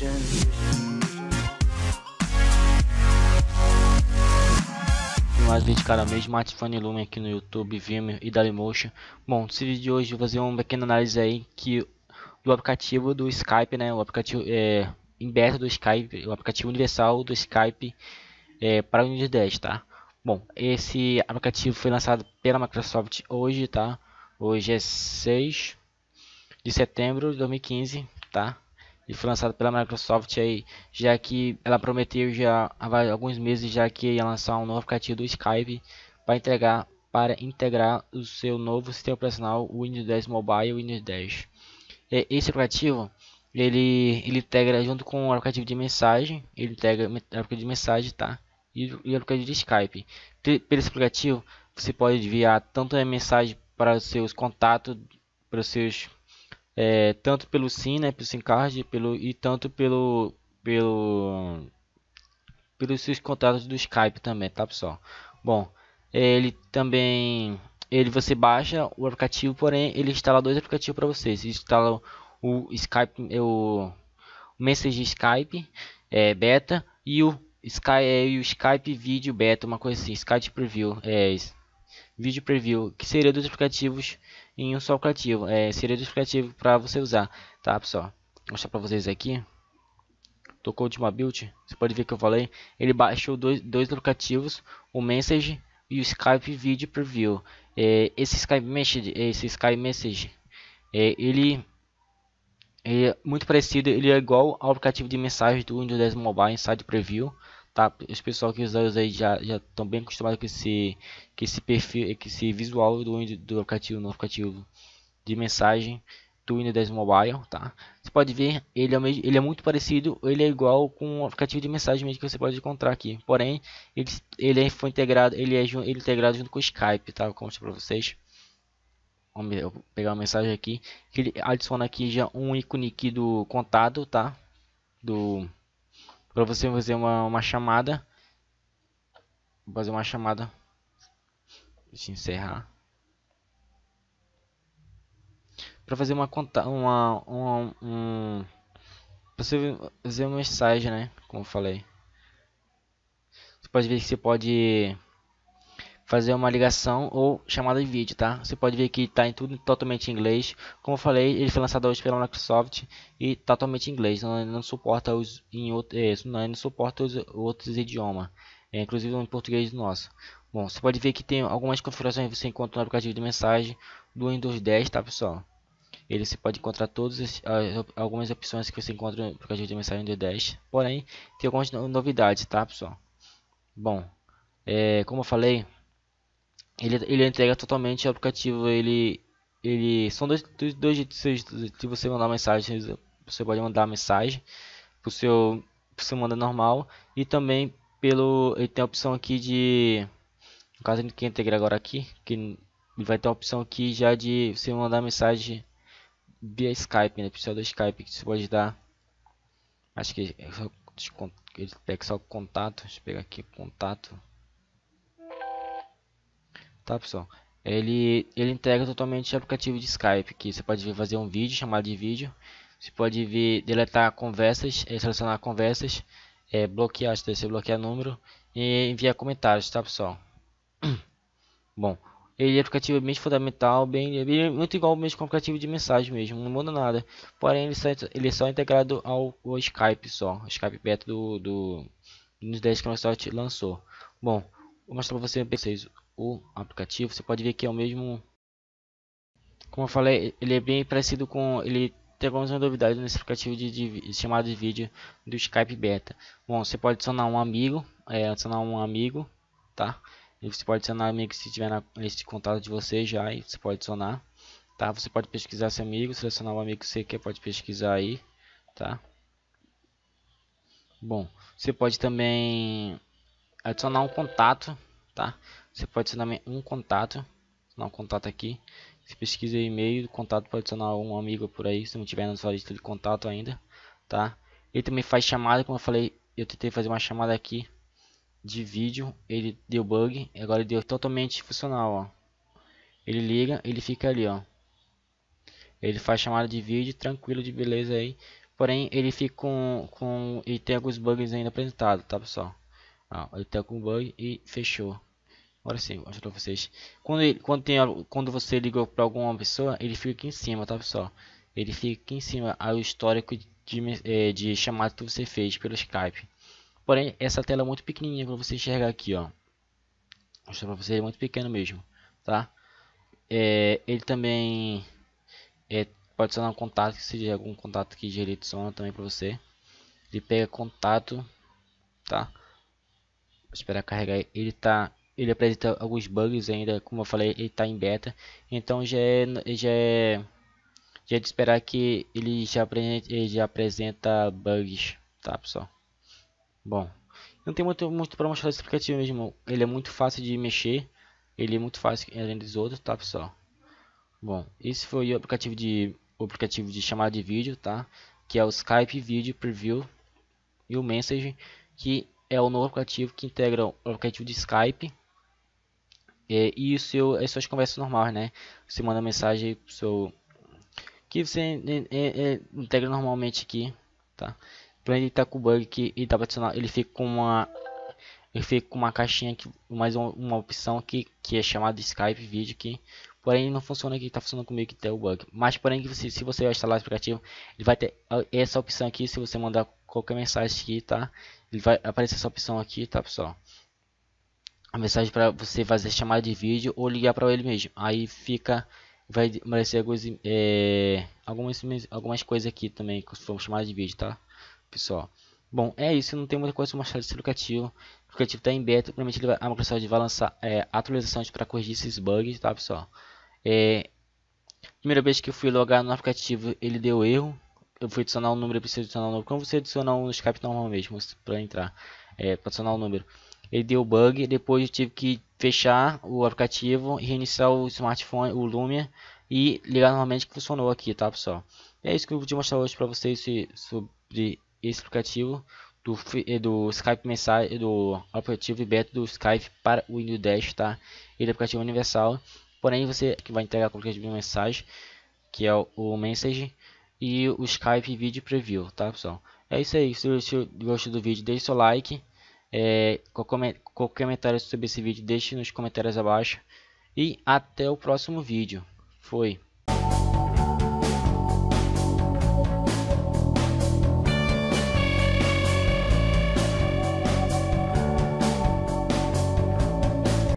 vision. mais 20 cara mesmo, smartphone Lumen aqui no YouTube, Vimeo e Dailymotion. Bom, nesse vídeo de hoje vou fazer uma pequena análise aí que do aplicativo do Skype, né? O aplicativo é, em beta do Skype, o aplicativo universal do Skype é, para o Windows 10, tá? Bom, esse aplicativo foi lançado pela Microsoft hoje, tá? Hoje é 6 de setembro de 2015, tá? e foi lançado pela Microsoft aí, já que ela prometeu já há alguns meses já que ia lançar um novo aplicativo do Skype para entregar para integrar o seu novo sistema operacional Windows 10 Mobile e Windows 10. E esse aplicativo ele, ele integra junto com o aplicativo de mensagem, ele integra o aplicativo de mensagem, tá? E, e o aplicativo de Skype. Pelo aplicativo você pode enviar tanto a mensagem para os seus contatos, para os seus é, tanto pelo SIM, né, pelo SIM card, pelo e tanto pelo pelo pelos seus contatos do Skype também, tá pessoal? Bom, ele também ele você baixa o aplicativo, porém ele instala dois aplicativos para vocês. Ele instala o Skype, é, o Message Skype é, Beta e o Sky, é, e o Skype Video Beta, uma coisa assim, Skype Preview, é, Video Preview, que seria dos aplicativos em um só aplicativo. É, seria aplicativo para você usar, tá pessoal? Vou mostrar para vocês aqui. Tocou de uma build, você pode ver que eu falei, ele baixou dois, dois aplicativos, o Message e o Skype Video Preview. É, esse Skype Message, esse Skype Message, é, ele é muito parecido, ele é igual ao aplicativo de mensagem do Windows 10 Mobile Inside Preview tá? Os pessoal que usa aí já já estão bem acostumados com esse que esse perfil, que esse visual do do aplicativo, no aplicativo de mensagem do Windows 10 Mobile, tá? Você pode ver, ele é, ele é muito parecido, ele é igual com o aplicativo de mensagem mesmo que você pode encontrar aqui. Porém, ele, ele é, foi integrado, ele é, ele é integrado junto com o Skype, tá? Como para vocês. Vamos pegar uma mensagem aqui, que ele adiciona aqui já um ícone aqui do contato, tá? Do para você fazer uma, uma chamada. Vou fazer uma chamada. Deixa eu encerrar. Para fazer uma conta, uma, uma um, para você fazer uma mensagem, né? Como eu falei. Você pode ver que você pode fazer uma ligação ou chamada de vídeo, tá? Você pode ver que está em tudo totalmente em inglês. Como eu falei, ele foi lançado hoje pela Microsoft e tá totalmente em inglês, não, não suporta os em outro, é, não, não suporta os outros idiomas, é, inclusive em português nosso. Bom, você pode ver que tem algumas configurações que você encontra no aplicativo de mensagem do Windows 10, tá, pessoal? ele você pode encontrar todas as, algumas opções que você encontra no aplicativo de mensagem do 10 porém tem algumas novidades tá pessoal bom é, como eu falei ele, ele entrega totalmente o aplicativo, ele, ele são dois, dois, dois jeitos de você mandar mensagem, você pode mandar mensagem para o seu, pro seu manda normal e também pelo, ele tem a opção aqui de, no caso que integrar agora aqui, que vai ter a opção aqui já de você mandar mensagem via Skype, né, pro do Skype, que você pode dar, acho que é ele pega só contato, deixa eu pegar aqui contato, tá pessoal? Ele, ele entrega totalmente o aplicativo de Skype, que você pode fazer um vídeo, chamado de vídeo, você pode vir deletar conversas, eh, selecionar conversas, é, bloquear, se bloquear número e enviar comentários, tá pessoal? Bom, ele é aplicativo bem fundamental, bem, é muito igual mesmo com aplicativo de mensagem mesmo, não muda nada. Porém, ele só, ele é só integrado ao, ao Skype só, o Skype beta do, do Windows 10 que a Microsoft lançou. Bom, vou mostrar para vocês o aplicativo. Você pode ver que é o mesmo. Como eu falei, ele é bem parecido com. Ele tem algumas novidades nesse aplicativo de, de, chamado de vídeo do Skype Beta. Bom, você pode adicionar um amigo, é, adicionar um amigo, tá? E você pode adicionar amigo se tiver na lista de contato de você já, e você pode adicionar, tá? Você pode pesquisar esse amigo, selecionar o um amigo que você quer, pode pesquisar aí, tá? Bom, você pode também adicionar um contato tá? Você pode adicionar um contato, um contato aqui. se pesquisa e-mail, contato pode adicionar um amigo por aí, se não tiver na sua lista de contato ainda, tá? Ele também faz chamada, como eu falei, eu tentei fazer uma chamada aqui de vídeo, ele deu bug, agora ele deu totalmente funcional, ó. Ele liga, ele fica ali, ó. Ele faz chamada de vídeo, tranquilo, de beleza aí. Porém, ele fica com, com e tem alguns bugs ainda apresentados, tá pessoal? Ah, ele tá com bug e fechou. Agora sim, vou mostrar pra vocês. Quando, ele, quando, tem, quando você liga para alguma pessoa, ele fica aqui em cima, tá pessoal? Ele fica aqui em cima aí é o histórico de, é, de chamada que você fez pelo Skype. Porém, essa tela é muito pequenininha para você enxergar aqui, ó. Mostrar pra vocês, é muito pequeno mesmo, tá? É, ele também é, pode adicionar um contato, se tiver algum contato que ele adiciona também para você. Ele pega contato, tá? esperar carregar. Ele tá, ele apresenta alguns bugs ainda, como eu falei, ele tá em beta. Então já é, já é, já é de esperar que ele já apresenta, ele já apresenta bugs, tá pessoal? Bom, não tem muito, muito para mostrar esse aplicativo mesmo. Ele é muito fácil de mexer. Ele é muito fácil além dos outros, tá pessoal? Bom, esse foi o aplicativo de o aplicativo de chamada de vídeo, tá? Que é o Skype Video Preview e o Message que é o novo aplicativo que integra o aplicativo de Skype é, e o seu, as suas conversas normais, né? Você manda mensagem pro seu que você é, é, é integra normalmente aqui, tá? Então ele tá com o bug que ele tá adicional, ele fica com uma ele fica com uma caixinha que mais uma, uma opção que que é chamada Skype vídeo que Porém, não funciona aqui, está funcionando comigo que tem o bug. Mas porém, se, se você instalar o aplicativo, ele vai ter ah, essa opção aqui. Se você mandar qualquer mensagem aqui, tá? Ele vai aparecer essa opção aqui, tá, pessoal? A mensagem para você fazer chamada de vídeo ou ligar para ele mesmo. Aí fica vai aparecer alguns, é, algumas, algumas coisas aqui também que vamos chamar de vídeo, tá? Pessoal. Bom, é isso, não tem muita coisa para mostrar desse aplicativo. O aplicativo está em beta, provavelmente ele a Microsoft vai lançar é, atualizações para corrigir esses bugs, tá pessoal? É, primeira vez que eu fui logar no aplicativo, ele deu erro. Eu fui adicionar um número, eu preciso adicionar um número. Como você adicionar um Skype normal mesmo, para entrar, é, para adicionar um número. Ele deu bug, depois eu tive que fechar o aplicativo, reiniciar o smartphone, o Lumia, e ligar normalmente que funcionou aqui, tá pessoal? É isso que eu vou te mostrar hoje para vocês sobre esse aplicativo do, eh, do Skype mensagem do aplicativo beta do Skype para o Windows 10, tá? Ele é aplicativo universal Porém, você que vai entregar com o de mensagem, que é o, message, e o Skype vídeo Preview, tá pessoal? É isso aí, se você gostou do vídeo, deixe seu like. É, qualquer comentário sobre esse vídeo, deixe nos comentários abaixo. E até o próximo vídeo. Foi.